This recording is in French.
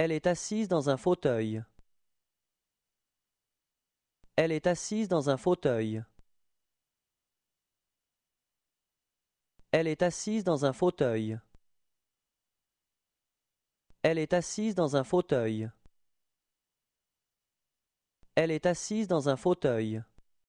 Elle est assise dans un fauteuil. Elle est assise dans un fauteuil. Elle est assise dans un fauteuil. Elle est assise dans un fauteuil. Elle est assise dans un fauteuil.